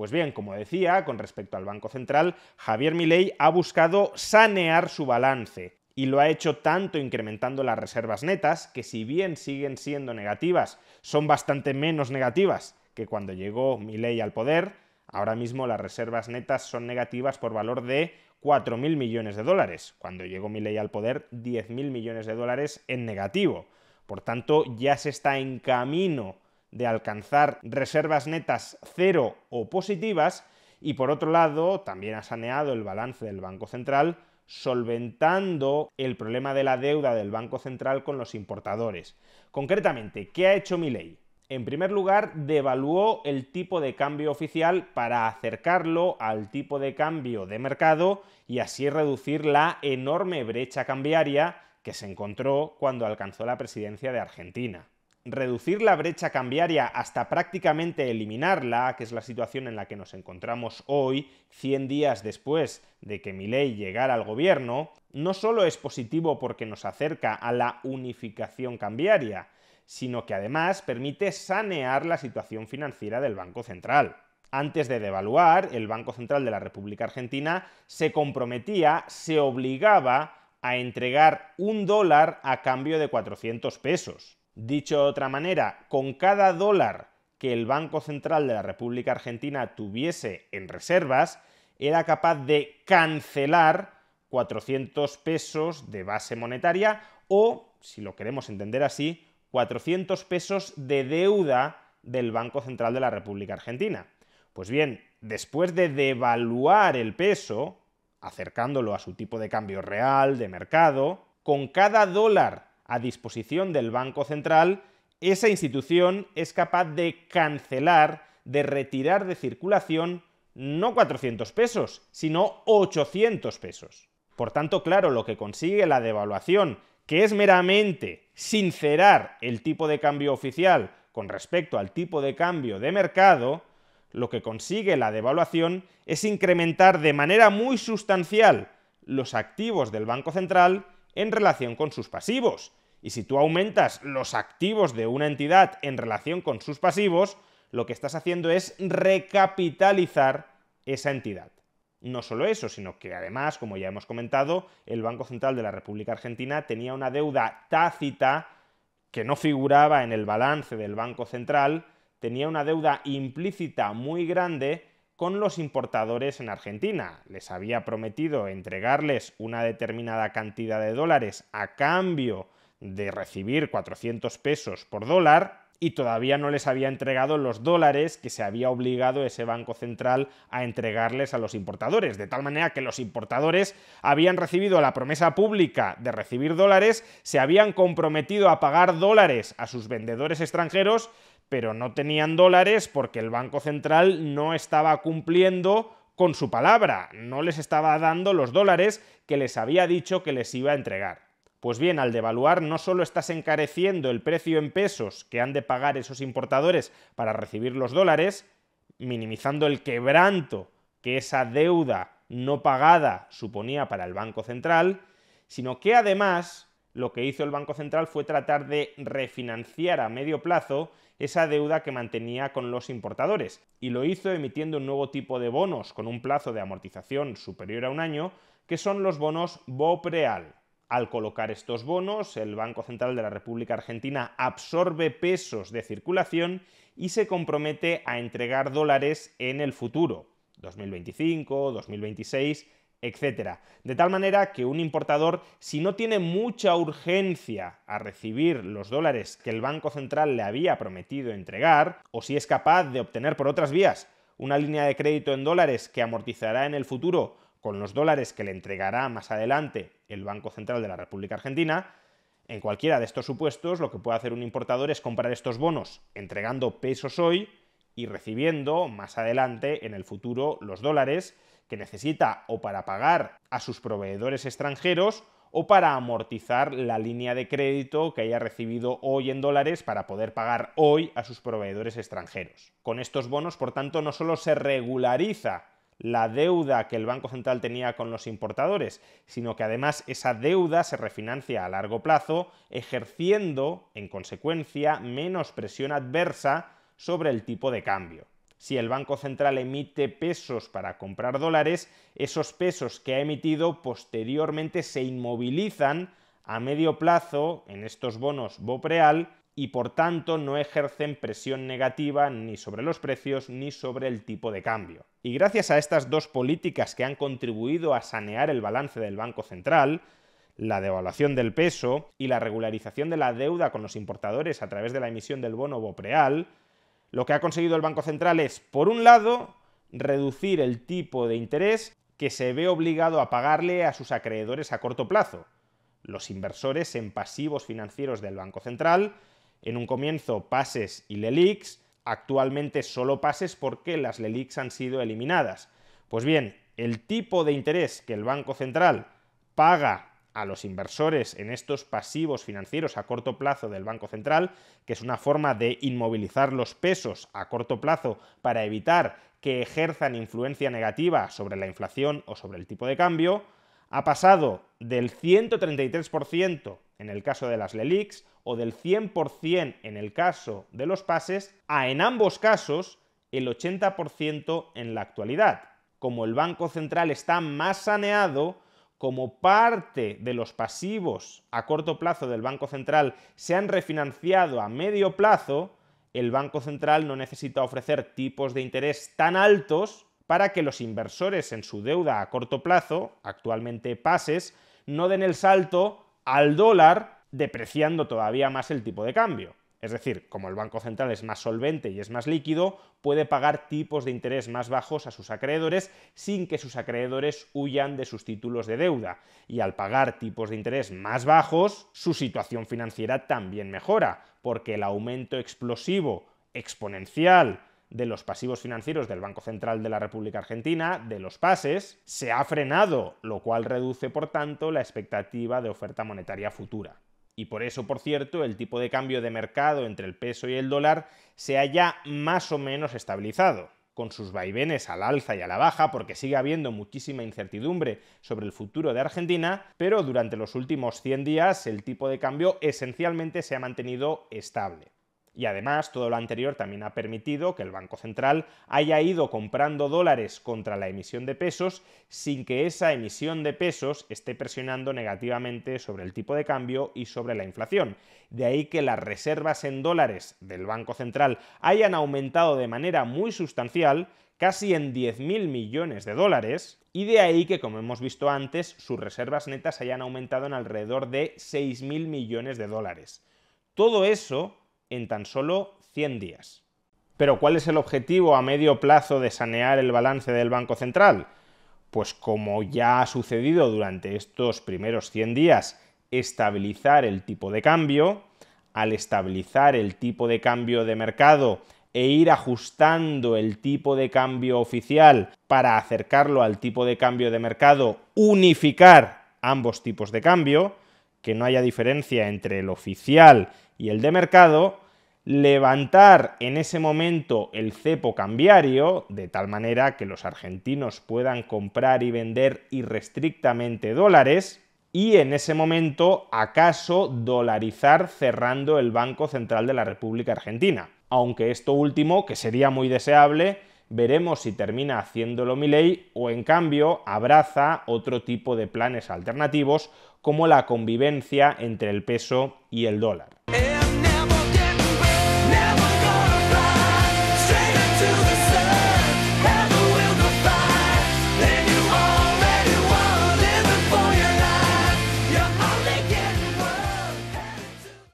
Pues bien, como decía, con respecto al Banco Central, Javier Milei ha buscado sanear su balance y lo ha hecho tanto incrementando las reservas netas, que si bien siguen siendo negativas, son bastante menos negativas que cuando llegó Milei al poder. Ahora mismo las reservas netas son negativas por valor de 4.000 millones de dólares. Cuando llegó Milei al poder, 10.000 millones de dólares en negativo. Por tanto, ya se está en camino de alcanzar reservas netas cero o positivas y por otro lado también ha saneado el balance del Banco Central solventando el problema de la deuda del Banco Central con los importadores. Concretamente, ¿qué ha hecho ley? En primer lugar, devaluó el tipo de cambio oficial para acercarlo al tipo de cambio de mercado y así reducir la enorme brecha cambiaria que se encontró cuando alcanzó la presidencia de Argentina reducir la brecha cambiaria hasta prácticamente eliminarla, que es la situación en la que nos encontramos hoy, 100 días después de que ley llegara al gobierno, no solo es positivo porque nos acerca a la unificación cambiaria, sino que además permite sanear la situación financiera del Banco Central. Antes de devaluar, el Banco Central de la República Argentina se comprometía, se obligaba a entregar un dólar a cambio de 400 pesos. Dicho de otra manera, con cada dólar que el Banco Central de la República Argentina tuviese en reservas, era capaz de cancelar 400 pesos de base monetaria o, si lo queremos entender así, 400 pesos de deuda del Banco Central de la República Argentina. Pues bien, después de devaluar el peso, acercándolo a su tipo de cambio real, de mercado, con cada dólar a disposición del Banco Central, esa institución es capaz de cancelar, de retirar de circulación no 400 pesos, sino 800 pesos. Por tanto, claro, lo que consigue la devaluación, que es meramente sincerar el tipo de cambio oficial con respecto al tipo de cambio de mercado, lo que consigue la devaluación es incrementar de manera muy sustancial los activos del Banco Central en relación con sus pasivos, y si tú aumentas los activos de una entidad en relación con sus pasivos, lo que estás haciendo es recapitalizar esa entidad. No solo eso, sino que además, como ya hemos comentado, el Banco Central de la República Argentina tenía una deuda tácita que no figuraba en el balance del Banco Central, tenía una deuda implícita muy grande con los importadores en Argentina. Les había prometido entregarles una determinada cantidad de dólares a cambio de recibir 400 pesos por dólar y todavía no les había entregado los dólares que se había obligado ese Banco Central a entregarles a los importadores, de tal manera que los importadores habían recibido la promesa pública de recibir dólares, se habían comprometido a pagar dólares a sus vendedores extranjeros, pero no tenían dólares porque el Banco Central no estaba cumpliendo con su palabra, no les estaba dando los dólares que les había dicho que les iba a entregar. Pues bien, al devaluar no solo estás encareciendo el precio en pesos que han de pagar esos importadores para recibir los dólares, minimizando el quebranto que esa deuda no pagada suponía para el Banco Central, sino que además lo que hizo el Banco Central fue tratar de refinanciar a medio plazo esa deuda que mantenía con los importadores, y lo hizo emitiendo un nuevo tipo de bonos con un plazo de amortización superior a un año, que son los bonos BOPREAL, al colocar estos bonos, el Banco Central de la República Argentina absorbe pesos de circulación y se compromete a entregar dólares en el futuro, 2025, 2026, etc. De tal manera que un importador, si no tiene mucha urgencia a recibir los dólares que el Banco Central le había prometido entregar, o si es capaz de obtener por otras vías una línea de crédito en dólares que amortizará en el futuro con los dólares que le entregará más adelante el Banco Central de la República Argentina, en cualquiera de estos supuestos lo que puede hacer un importador es comprar estos bonos entregando pesos hoy y recibiendo más adelante en el futuro los dólares que necesita o para pagar a sus proveedores extranjeros o para amortizar la línea de crédito que haya recibido hoy en dólares para poder pagar hoy a sus proveedores extranjeros. Con estos bonos, por tanto, no solo se regulariza la deuda que el Banco Central tenía con los importadores, sino que además esa deuda se refinancia a largo plazo, ejerciendo, en consecuencia, menos presión adversa sobre el tipo de cambio. Si el Banco Central emite pesos para comprar dólares, esos pesos que ha emitido posteriormente se inmovilizan a medio plazo en estos bonos Bopreal y por tanto no ejercen presión negativa ni sobre los precios ni sobre el tipo de cambio. Y gracias a estas dos políticas que han contribuido a sanear el balance del Banco Central, la devaluación del peso y la regularización de la deuda con los importadores a través de la emisión del bono Bopreal, lo que ha conseguido el Banco Central es, por un lado, reducir el tipo de interés que se ve obligado a pagarle a sus acreedores a corto plazo, los inversores en pasivos financieros del Banco Central, en un comienzo pases y LELIX, actualmente solo pases porque las LELIX han sido eliminadas. Pues bien, el tipo de interés que el Banco Central paga a los inversores en estos pasivos financieros a corto plazo del Banco Central, que es una forma de inmovilizar los pesos a corto plazo para evitar que ejerzan influencia negativa sobre la inflación o sobre el tipo de cambio, ha pasado del 133% en el caso de las Lelix o del 100% en el caso de los pases a en ambos casos el 80% en la actualidad. Como el Banco Central está más saneado, como parte de los pasivos a corto plazo del Banco Central se han refinanciado a medio plazo, el Banco Central no necesita ofrecer tipos de interés tan altos para que los inversores en su deuda a corto plazo, actualmente pases, no den el salto al dólar depreciando todavía más el tipo de cambio. Es decir, como el Banco Central es más solvente y es más líquido, puede pagar tipos de interés más bajos a sus acreedores sin que sus acreedores huyan de sus títulos de deuda. Y al pagar tipos de interés más bajos, su situación financiera también mejora, porque el aumento explosivo, exponencial de los pasivos financieros del Banco Central de la República Argentina, de los pases, se ha frenado, lo cual reduce, por tanto, la expectativa de oferta monetaria futura. Y por eso, por cierto, el tipo de cambio de mercado entre el peso y el dólar se ya más o menos estabilizado, con sus vaivenes al alza y a la baja, porque sigue habiendo muchísima incertidumbre sobre el futuro de Argentina, pero durante los últimos 100 días el tipo de cambio esencialmente se ha mantenido estable. Y además, todo lo anterior también ha permitido que el Banco Central haya ido comprando dólares contra la emisión de pesos sin que esa emisión de pesos esté presionando negativamente sobre el tipo de cambio y sobre la inflación. De ahí que las reservas en dólares del Banco Central hayan aumentado de manera muy sustancial, casi en 10.000 millones de dólares, y de ahí que, como hemos visto antes, sus reservas netas hayan aumentado en alrededor de 6.000 millones de dólares. Todo eso en tan solo 100 días. Pero ¿cuál es el objetivo a medio plazo de sanear el balance del Banco Central? Pues como ya ha sucedido durante estos primeros 100 días, estabilizar el tipo de cambio, al estabilizar el tipo de cambio de mercado e ir ajustando el tipo de cambio oficial para acercarlo al tipo de cambio de mercado, unificar ambos tipos de cambio, que no haya diferencia entre el oficial y el de mercado, levantar en ese momento el cepo cambiario, de tal manera que los argentinos puedan comprar y vender irrestrictamente dólares, y en ese momento acaso dolarizar cerrando el Banco Central de la República Argentina. Aunque esto último, que sería muy deseable, veremos si termina haciéndolo ley o en cambio abraza otro tipo de planes alternativos como la convivencia entre el peso y el dólar.